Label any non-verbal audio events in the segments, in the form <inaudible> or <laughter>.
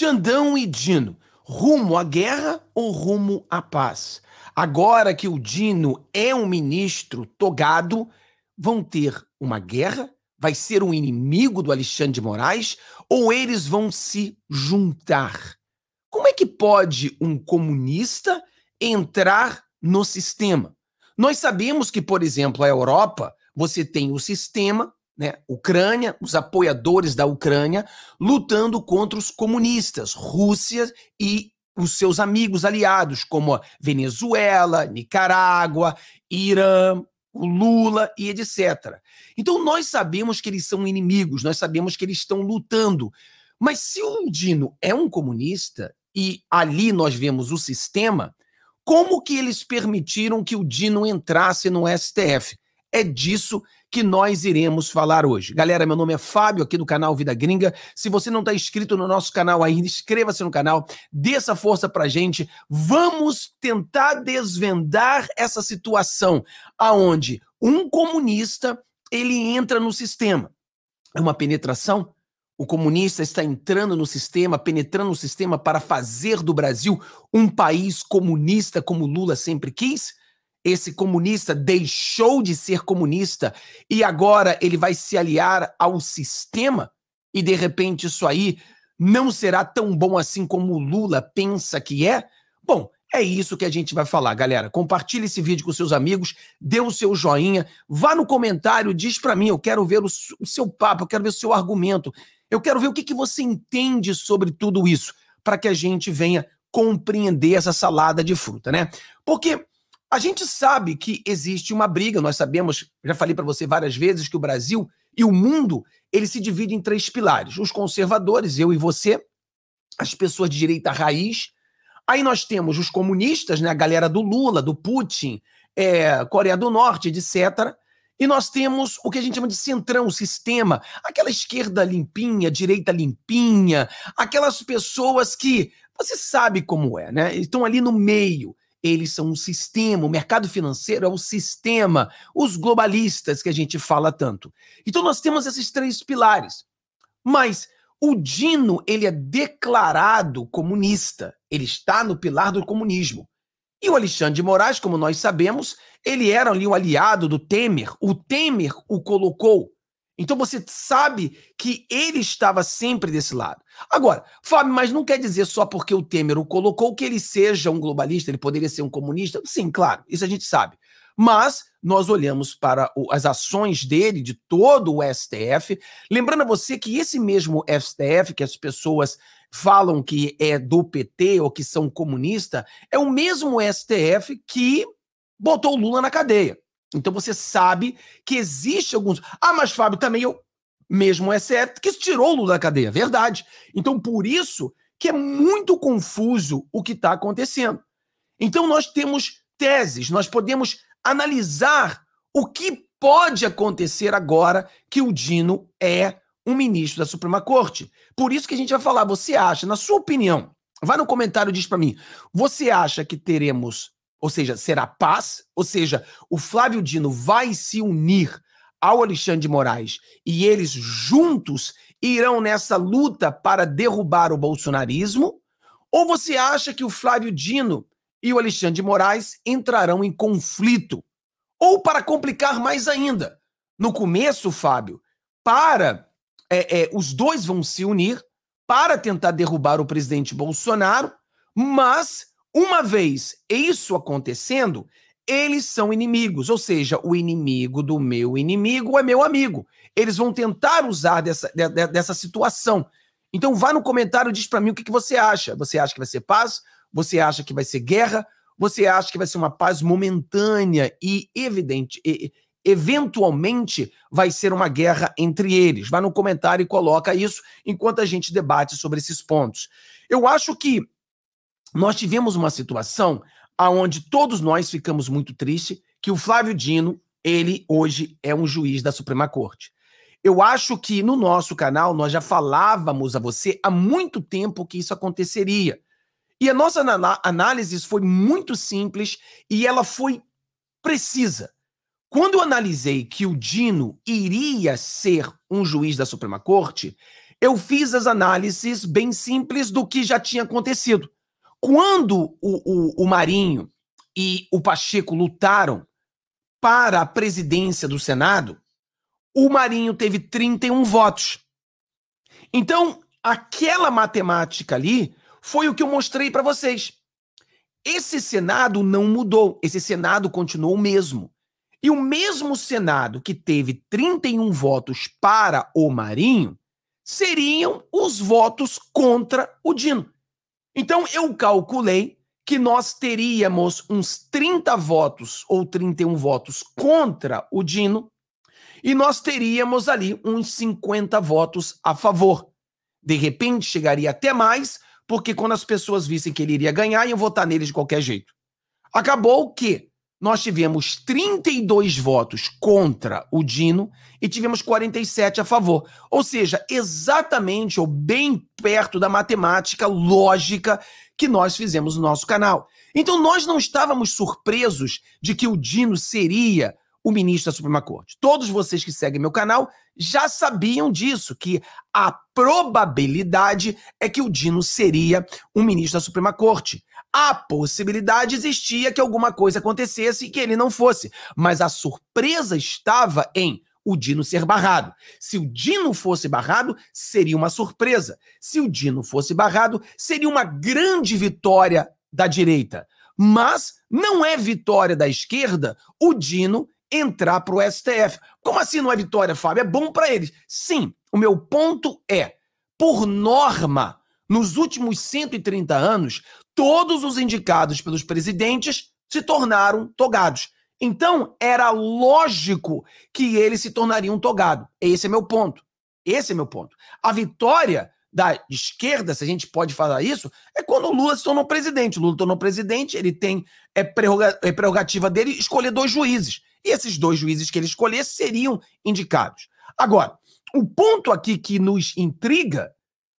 Xandão e Dino, rumo à guerra ou rumo à paz? Agora que o Dino é um ministro togado, vão ter uma guerra? Vai ser um inimigo do Alexandre de Moraes? Ou eles vão se juntar? Como é que pode um comunista entrar no sistema? Nós sabemos que, por exemplo, a Europa, você tem o sistema né? Ucrânia, os apoiadores da Ucrânia, lutando contra os comunistas, Rússia e os seus amigos aliados, como Venezuela, Nicarágua, Irã, o Lula e etc. Então nós sabemos que eles são inimigos, nós sabemos que eles estão lutando. Mas se o Dino é um comunista e ali nós vemos o sistema, como que eles permitiram que o Dino entrasse no STF? É disso que que nós iremos falar hoje. Galera, meu nome é Fábio, aqui do canal Vida Gringa. Se você não está inscrito no nosso canal ainda, inscreva-se no canal, dê essa força pra gente. Vamos tentar desvendar essa situação aonde um comunista ele entra no sistema. É uma penetração? O comunista está entrando no sistema, penetrando no sistema para fazer do Brasil um país comunista como Lula sempre quis? esse comunista deixou de ser comunista e agora ele vai se aliar ao sistema e de repente isso aí não será tão bom assim como o Lula pensa que é? Bom, é isso que a gente vai falar, galera. Compartilhe esse vídeo com seus amigos, dê o seu joinha, vá no comentário, diz para mim, eu quero ver o seu papo, eu quero ver o seu argumento, eu quero ver o que, que você entende sobre tudo isso, para que a gente venha compreender essa salada de fruta, né? Porque a gente sabe que existe uma briga, nós sabemos, já falei para você várias vezes que o Brasil e o mundo, ele se divide em três pilares: os conservadores, eu e você, as pessoas de direita raiz. Aí nós temos os comunistas, né, a galera do Lula, do Putin, é, Coreia do Norte, etc. E nós temos o que a gente chama de centrão, sistema, aquela esquerda limpinha, direita limpinha, aquelas pessoas que você sabe como é, né? Estão ali no meio eles são um sistema, o mercado financeiro é um sistema, os globalistas que a gente fala tanto. Então nós temos esses três pilares. Mas o Dino, ele é declarado comunista, ele está no pilar do comunismo. E o Alexandre de Moraes, como nós sabemos, ele era ali o aliado do Temer. O Temer o colocou então você sabe que ele estava sempre desse lado. Agora, Fábio, mas não quer dizer só porque o Temer o colocou que ele seja um globalista, ele poderia ser um comunista? Sim, claro, isso a gente sabe. Mas nós olhamos para as ações dele, de todo o STF, lembrando a você que esse mesmo STF, que as pessoas falam que é do PT ou que são comunista, é o mesmo STF que botou o Lula na cadeia. Então você sabe que existe alguns. Ah, mas Fábio, também eu. Mesmo é certo que tirou o Lula da cadeia, verdade. Então por isso que é muito confuso o que está acontecendo. Então nós temos teses, nós podemos analisar o que pode acontecer agora que o Dino é um ministro da Suprema Corte. Por isso que a gente vai falar, você acha, na sua opinião, vai no comentário e diz para mim, você acha que teremos ou seja, será paz, ou seja, o Flávio Dino vai se unir ao Alexandre de Moraes e eles juntos irão nessa luta para derrubar o bolsonarismo? Ou você acha que o Flávio Dino e o Alexandre de Moraes entrarão em conflito? Ou para complicar mais ainda, no começo, Fábio, para é, é, os dois vão se unir para tentar derrubar o presidente Bolsonaro, mas uma vez isso acontecendo, eles são inimigos, ou seja, o inimigo do meu inimigo é meu amigo. Eles vão tentar usar dessa, de, de, dessa situação. Então vá no comentário e diz para mim o que, que você acha. Você acha que vai ser paz? Você acha que vai ser guerra? Você acha que vai ser uma paz momentânea e evidente? E, eventualmente vai ser uma guerra entre eles. Vá no comentário e coloca isso enquanto a gente debate sobre esses pontos. Eu acho que nós tivemos uma situação aonde todos nós ficamos muito tristes que o Flávio Dino, ele hoje é um juiz da Suprema Corte. Eu acho que no nosso canal nós já falávamos a você há muito tempo que isso aconteceria. E a nossa análise foi muito simples e ela foi precisa. Quando eu analisei que o Dino iria ser um juiz da Suprema Corte, eu fiz as análises bem simples do que já tinha acontecido. Quando o, o, o Marinho e o Pacheco lutaram para a presidência do Senado, o Marinho teve 31 votos. Então, aquela matemática ali foi o que eu mostrei para vocês. Esse Senado não mudou, esse Senado continuou o mesmo. E o mesmo Senado que teve 31 votos para o Marinho seriam os votos contra o Dino. Então eu calculei que nós teríamos uns 30 votos ou 31 votos contra o Dino e nós teríamos ali uns 50 votos a favor. De repente chegaria até mais, porque quando as pessoas vissem que ele iria ganhar, iam votar nele de qualquer jeito. Acabou que nós tivemos 32 votos contra o Dino e tivemos 47 a favor. Ou seja, exatamente ou bem perto da matemática lógica que nós fizemos no nosso canal. Então nós não estávamos surpresos de que o Dino seria o ministro da Suprema Corte. Todos vocês que seguem meu canal já sabiam disso, que a probabilidade é que o Dino seria o ministro da Suprema Corte a possibilidade existia que alguma coisa acontecesse e que ele não fosse. Mas a surpresa estava em o Dino ser barrado. Se o Dino fosse barrado, seria uma surpresa. Se o Dino fosse barrado, seria uma grande vitória da direita. Mas não é vitória da esquerda o Dino entrar para o STF. Como assim não é vitória, Fábio? É bom para eles. Sim, o meu ponto é, por norma, nos últimos 130 anos, todos os indicados pelos presidentes se tornaram togados. Então, era lógico que ele se tornaria um togado. Esse é meu ponto. Esse é meu ponto. A vitória da esquerda, se a gente pode falar isso, é quando o Lula se tornou presidente. O Lula tornou presidente, ele tem é, é, prerrogativa dele escolher dois juízes. E esses dois juízes que ele escolher seriam indicados. Agora, o ponto aqui que nos intriga,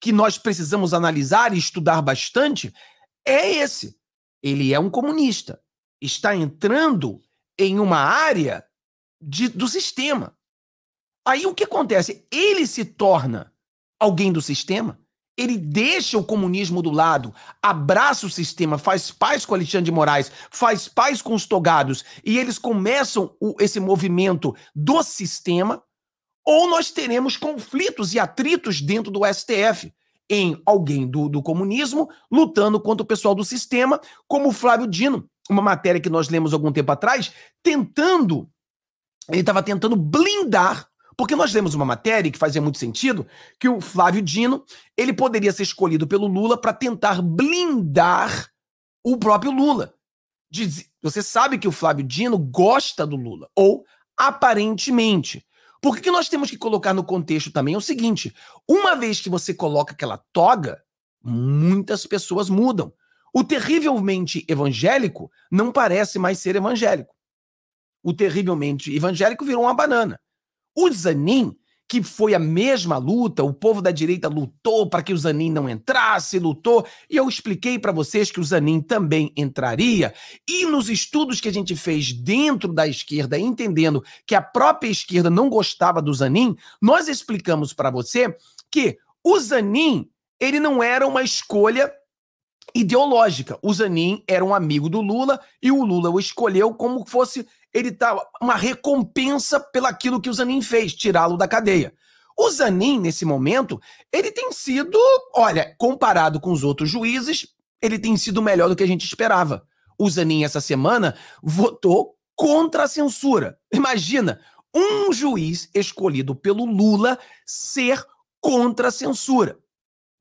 que nós precisamos analisar e estudar bastante, é esse. Ele é um comunista. Está entrando em uma área de, do sistema. Aí o que acontece? Ele se torna alguém do sistema. Ele deixa o comunismo do lado, abraça o sistema, faz paz com Alexandre de Moraes, faz paz com os togados, e eles começam o, esse movimento do sistema, ou nós teremos conflitos e atritos dentro do STF em alguém do, do comunismo lutando contra o pessoal do sistema, como o Flávio Dino, uma matéria que nós lemos algum tempo atrás, tentando, ele estava tentando blindar porque nós lemos uma matéria que fazia muito sentido, que o Flávio Dino, ele poderia ser escolhido pelo Lula para tentar blindar o próprio Lula. Diz, você sabe que o Flávio Dino gosta do Lula, ou aparentemente. Porque que nós temos que colocar no contexto também é o seguinte: uma vez que você coloca aquela toga, muitas pessoas mudam. O terrivelmente evangélico não parece mais ser evangélico. O terrivelmente evangélico virou uma banana. O Zanin que foi a mesma luta, o povo da direita lutou para que o Zanin não entrasse, lutou, e eu expliquei para vocês que o Zanin também entraria. E nos estudos que a gente fez dentro da esquerda, entendendo que a própria esquerda não gostava do Zanin, nós explicamos para você que o Zanin, ele não era uma escolha ideológica. O Zanin era um amigo do Lula e o Lula o escolheu como fosse ele tá uma recompensa pelaquilo que o Zanin fez, tirá-lo da cadeia. O Zanin, nesse momento, ele tem sido, olha, comparado com os outros juízes, ele tem sido melhor do que a gente esperava. O Zanin, essa semana, votou contra a censura. Imagina, um juiz escolhido pelo Lula ser contra a censura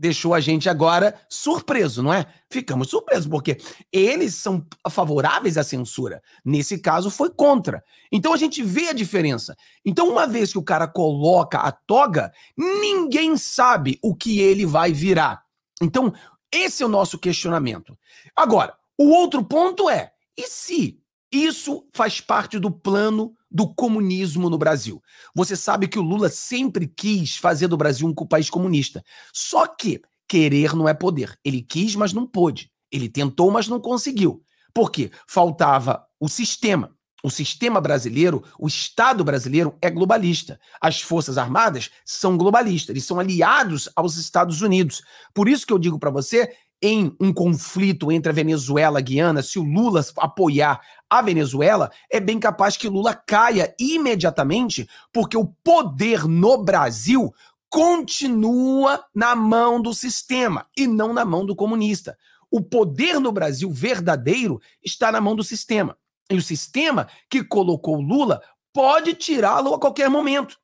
deixou a gente agora surpreso, não é? Ficamos surpresos, porque eles são favoráveis à censura. Nesse caso, foi contra. Então a gente vê a diferença. Então, uma vez que o cara coloca a toga, ninguém sabe o que ele vai virar. Então, esse é o nosso questionamento. Agora, o outro ponto é: e se isso faz parte do plano do comunismo no Brasil. Você sabe que o Lula sempre quis fazer do Brasil um país comunista. Só que querer não é poder. Ele quis, mas não pôde. Ele tentou, mas não conseguiu. Por quê? Faltava o sistema. O sistema brasileiro, o Estado brasileiro é globalista. As Forças Armadas são globalistas, eles são aliados aos Estados Unidos. Por isso que eu digo para você, em um conflito entre a Venezuela e a Guiana, se o Lula apoiar a Venezuela, é bem capaz que Lula caia imediatamente, porque o poder no Brasil continua na mão do sistema e não na mão do comunista. O poder no Brasil verdadeiro está na mão do sistema. E o sistema que colocou Lula pode tirá-lo a qualquer momento.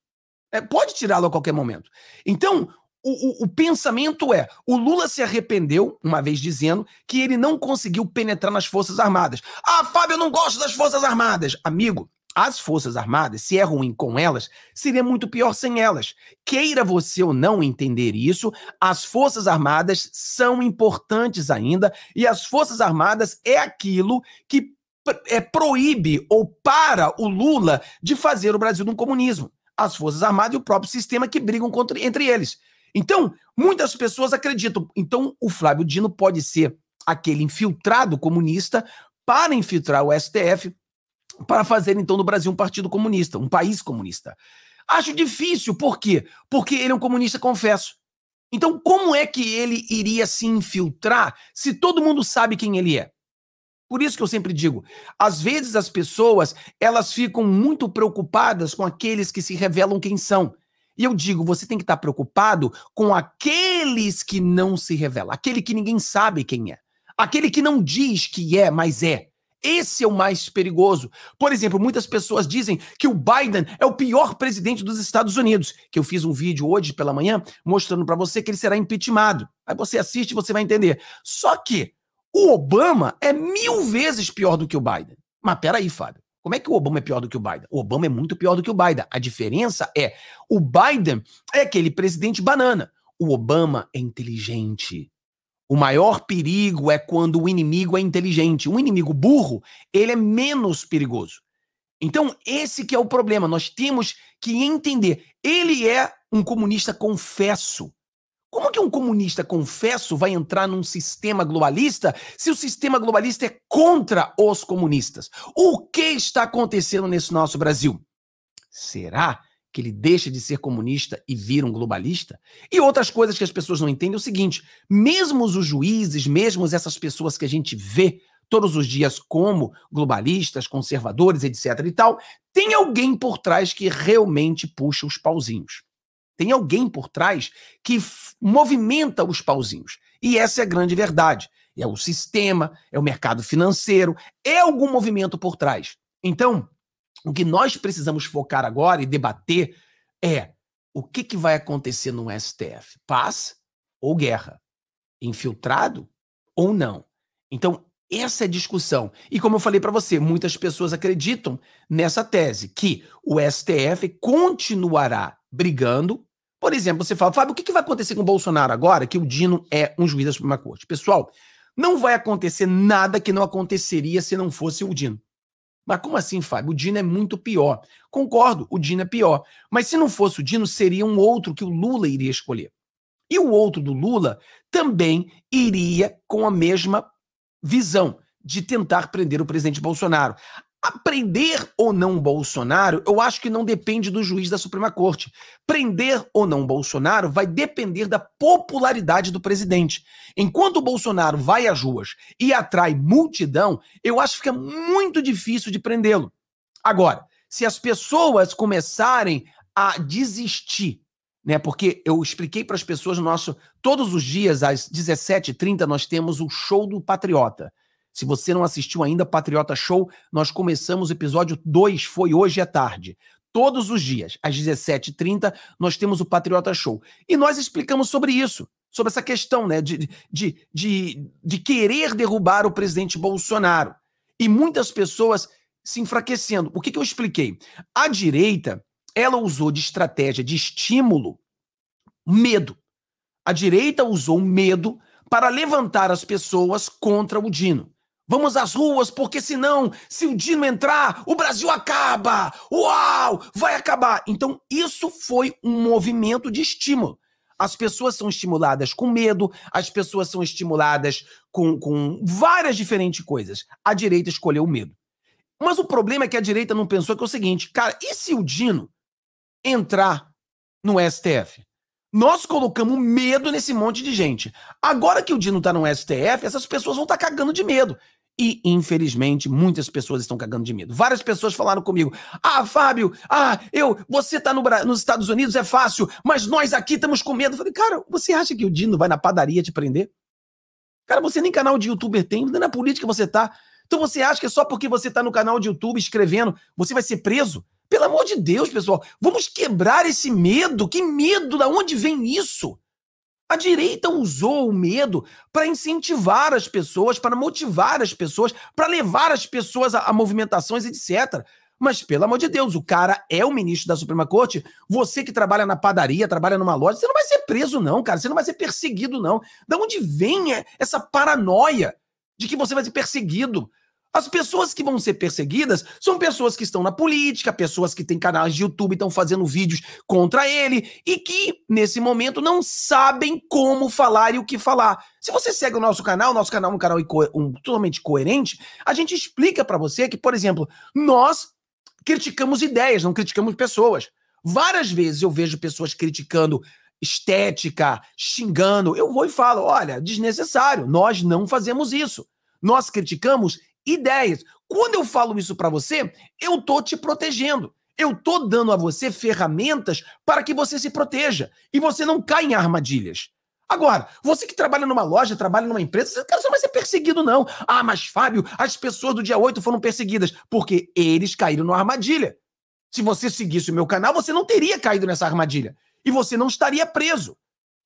É, pode tirá-lo a qualquer momento. Então, o, o, o, pensamento é: o Lula se arrependeu, uma vez dizendo, que ele não conseguiu penetrar nas Forças Armadas. Ah, Fábio, eu não gosto das Forças Armadas. Amigo, as Forças Armadas, se é ruim com elas, seria muito pior sem elas. Queira você ou não entender isso, as Forças Armadas são importantes ainda, e as Forças Armadas é aquilo que é, proíbe ou para o Lula de fazer o Brasil num comunismo. As Forças Armadas e o próprio sistema que brigam contra, entre eles. Então, muitas pessoas acreditam. Então, o Flávio Dino pode ser aquele infiltrado comunista para infiltrar o STF, para fazer então do Brasil um partido comunista, um país comunista. Acho difícil, por quê? Porque ele é um comunista, confesso. Então, como é que ele iria se infiltrar se todo mundo sabe quem ele é? Por isso que eu sempre digo, às vezes as pessoas, elas ficam muito preocupadas com aqueles que se revelam quem são. E eu digo, você tem que estar preocupado com aqueles que não se revelam, aquele que ninguém sabe quem é, aquele que não diz que é, mas é. Esse é o mais perigoso. Por exemplo, muitas pessoas dizem que o Biden é o pior presidente dos Estados Unidos. Que eu fiz um vídeo hoje pela manhã mostrando para você que ele será impeachmentado. Aí você assiste e você vai entender. Só que o Obama é mil vezes pior do que o Biden. Mas peraí, Fábio. Como é que o Obama é pior do que o Biden? O Obama é muito pior do que o Biden. A diferença é: o Biden é aquele presidente banana. O Obama é inteligente. O maior perigo é quando o inimigo é inteligente. Um inimigo burro, ele é menos perigoso. Então, esse que é o problema. Nós temos que entender. Ele é um comunista confesso. Como que um comunista, confesso, vai entrar num sistema globalista se o sistema globalista é contra os comunistas? O que está acontecendo nesse nosso Brasil? Será que ele deixa de ser comunista e vira um globalista? E outras coisas que as pessoas não entendem é o seguinte: mesmo os juízes, mesmo essas pessoas que a gente vê todos os dias como globalistas, conservadores, etc e tal, tem alguém por trás que realmente puxa os pauzinhos. Tem alguém por trás que movimenta os pauzinhos. E essa é a grande verdade. É o sistema, é o mercado financeiro, é algum movimento por trás. Então, o que nós precisamos focar agora e debater é o que, que vai acontecer no STF: paz ou guerra? Infiltrado ou não? Então, essa é a discussão. E como eu falei para você, muitas pessoas acreditam nessa tese que o STF continuará brigando por exemplo, você fala, Fábio, o que vai acontecer com o Bolsonaro agora que o Dino é um juiz da Suprema Corte? Pessoal, não vai acontecer nada que não aconteceria se não fosse o Dino. Mas como assim, Fábio? O Dino é muito pior. Concordo, o Dino é pior. Mas se não fosse o Dino, seria um outro que o Lula iria escolher. E o outro do Lula também iria com a mesma visão de tentar prender o presidente Bolsonaro. Aprender ou não Bolsonaro, eu acho que não depende do juiz da Suprema Corte. Prender ou não Bolsonaro vai depender da popularidade do presidente. Enquanto o Bolsonaro vai às ruas e atrai multidão, eu acho que fica muito difícil de prendê-lo. Agora, se as pessoas começarem a desistir, né? Porque eu expliquei para as pessoas nosso, todos os dias às 17h30 nós temos o show do patriota. Se você não assistiu ainda Patriota Show, nós começamos o episódio 2, foi hoje à tarde. Todos os dias, às 17h30, nós temos o Patriota Show. E nós explicamos sobre isso, sobre essa questão né, de, de, de, de querer derrubar o presidente Bolsonaro. E muitas pessoas se enfraquecendo. O que, que eu expliquei? A direita, ela usou de estratégia de estímulo medo. A direita usou medo para levantar as pessoas contra o Dino. Vamos às ruas, porque senão, se o Dino entrar, o Brasil acaba! Uau! Vai acabar! Então, isso foi um movimento de estímulo. As pessoas são estimuladas com medo, as pessoas são estimuladas com, com várias diferentes coisas. A direita escolheu o medo. Mas o problema é que a direita não pensou que é o seguinte, cara, e se o Dino entrar no STF? Nós colocamos medo nesse monte de gente. Agora que o Dino tá no STF, essas pessoas vão estar tá cagando de medo. E, infelizmente, muitas pessoas estão cagando de medo. Várias pessoas falaram comigo: Ah, Fábio, ah, eu, você tá no, nos Estados Unidos, é fácil, mas nós aqui estamos com medo. Eu falei, cara, você acha que o Dino vai na padaria te prender? Cara, você nem canal de youtuber tem, nem na política você tá. Então você acha que é só porque você tá no canal de YouTube escrevendo, você vai ser preso? Pelo amor de Deus, pessoal, vamos quebrar esse medo. Que medo? Da onde vem isso? A direita usou o medo para incentivar as pessoas, para motivar as pessoas, para levar as pessoas a, a movimentações, etc. Mas, pelo amor de Deus, o cara é o ministro da Suprema Corte. Você que trabalha na padaria, trabalha numa loja, você não vai ser preso, não, cara. Você não vai ser perseguido, não. Da onde vem é, essa paranoia de que você vai ser perseguido? As pessoas que vão ser perseguidas são pessoas que estão na política, pessoas que têm canais de YouTube, estão fazendo vídeos contra ele e que, nesse momento, não sabem como falar e o que falar. Se você segue o nosso canal, nosso canal é um canal um, totalmente coerente, a gente explica para você que, por exemplo, nós criticamos ideias, não criticamos pessoas. Várias vezes eu vejo pessoas criticando estética, xingando. Eu vou e falo: olha, desnecessário, nós não fazemos isso. Nós criticamos ideias. Quando eu falo isso para você, eu tô te protegendo. Eu tô dando a você ferramentas para que você se proteja e você não caia em armadilhas. Agora, você que trabalha numa loja, trabalha numa empresa, você não vai ser perseguido, não. Ah, mas Fábio, as pessoas do dia 8 foram perseguidas porque eles caíram numa armadilha. Se você seguisse o meu canal, você não teria caído nessa armadilha e você não estaria preso.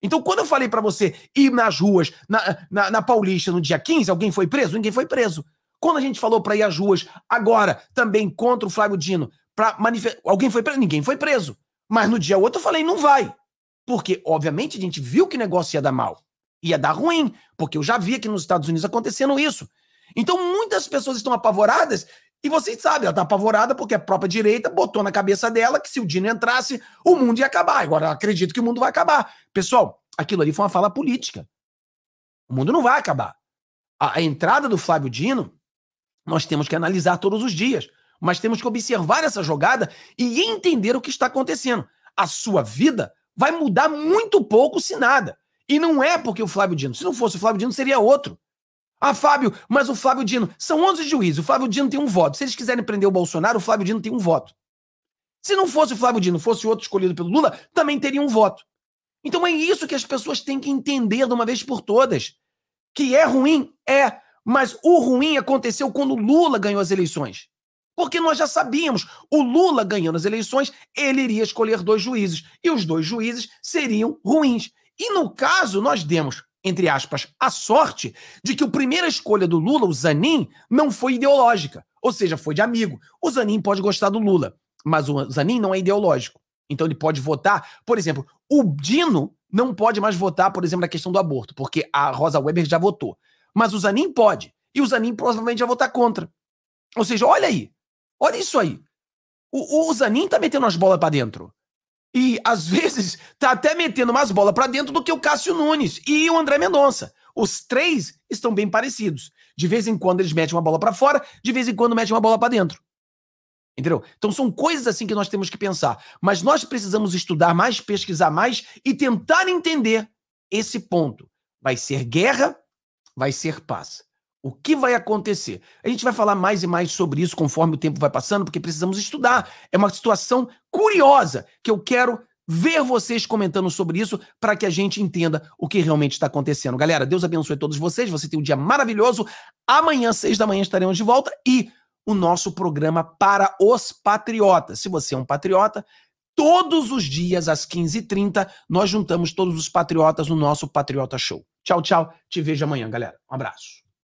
Então, quando eu falei para você ir nas ruas, na, na, na Paulista, no dia 15, alguém foi preso? Ninguém foi preso. Quando a gente falou para ir às ruas, agora também contra o Flávio Dino, para manifestar. Alguém foi preso? Ninguém foi preso. Mas no dia outro eu falei, não vai. Porque, obviamente, a gente viu que o negócio ia dar mal. Ia dar ruim, porque eu já vi aqui nos Estados Unidos acontecendo isso. Então, muitas pessoas estão apavoradas, e vocês sabem, ela está apavorada porque a própria direita botou na cabeça dela que se o Dino entrasse, o mundo ia acabar. Agora, eu acredito que o mundo vai acabar. Pessoal, aquilo ali foi uma fala política. O mundo não vai acabar. a entrada do Flávio Dino nós temos que analisar todos os dias, mas temos que observar essa jogada e entender o que está acontecendo. A sua vida vai mudar muito pouco se nada. E não é porque o Flávio Dino, se não fosse o Flávio Dino, seria outro. Ah, Fábio, mas o Flávio Dino, são 11 juízes, o Flávio Dino tem um voto. Se eles quiserem prender o Bolsonaro, o Flávio Dino tem um voto. Se não fosse o Flávio Dino, fosse outro escolhido pelo Lula, também teria um voto. Então é isso que as pessoas têm que entender de uma vez por todas. Que é ruim? É. Mas o ruim aconteceu quando Lula ganhou as eleições. Porque nós já sabíamos, o Lula ganhando as eleições, ele iria escolher dois juízes, e os dois juízes seriam ruins. E no caso, nós demos, entre aspas, a sorte de que a primeira escolha do Lula, o Zanin, não foi ideológica, ou seja, foi de amigo. O Zanin pode gostar do Lula, mas o Zanin não é ideológico. Então ele pode votar, por exemplo, o Dino não pode mais votar, por exemplo, na questão do aborto, porque a Rosa Weber já votou. Mas o Zanin pode. E o Zanin provavelmente vai votar contra. Ou seja, olha aí. Olha isso aí. O, o Zanin tá metendo as bolas para dentro. E, às <laughs> vezes, tá até metendo mais bola para dentro do que o Cássio Nunes e o André Mendonça. Os três estão bem parecidos. De vez em quando eles metem uma bola para fora, de vez em quando metem uma bola para dentro. Entendeu? Então são coisas assim que nós temos que pensar. Mas nós precisamos estudar mais, pesquisar mais e tentar entender esse ponto. Vai ser guerra vai ser paz. O que vai acontecer? A gente vai falar mais e mais sobre isso conforme o tempo vai passando, porque precisamos estudar. É uma situação curiosa que eu quero ver vocês comentando sobre isso para que a gente entenda o que realmente está acontecendo. Galera, Deus abençoe todos vocês. Você tem um dia maravilhoso. Amanhã, seis da manhã, estaremos de volta e o nosso programa para os patriotas. Se você é um patriota, Todos os dias, às 15h30, nós juntamos todos os patriotas no nosso Patriota Show. Tchau, tchau. Te vejo amanhã, galera. Um abraço.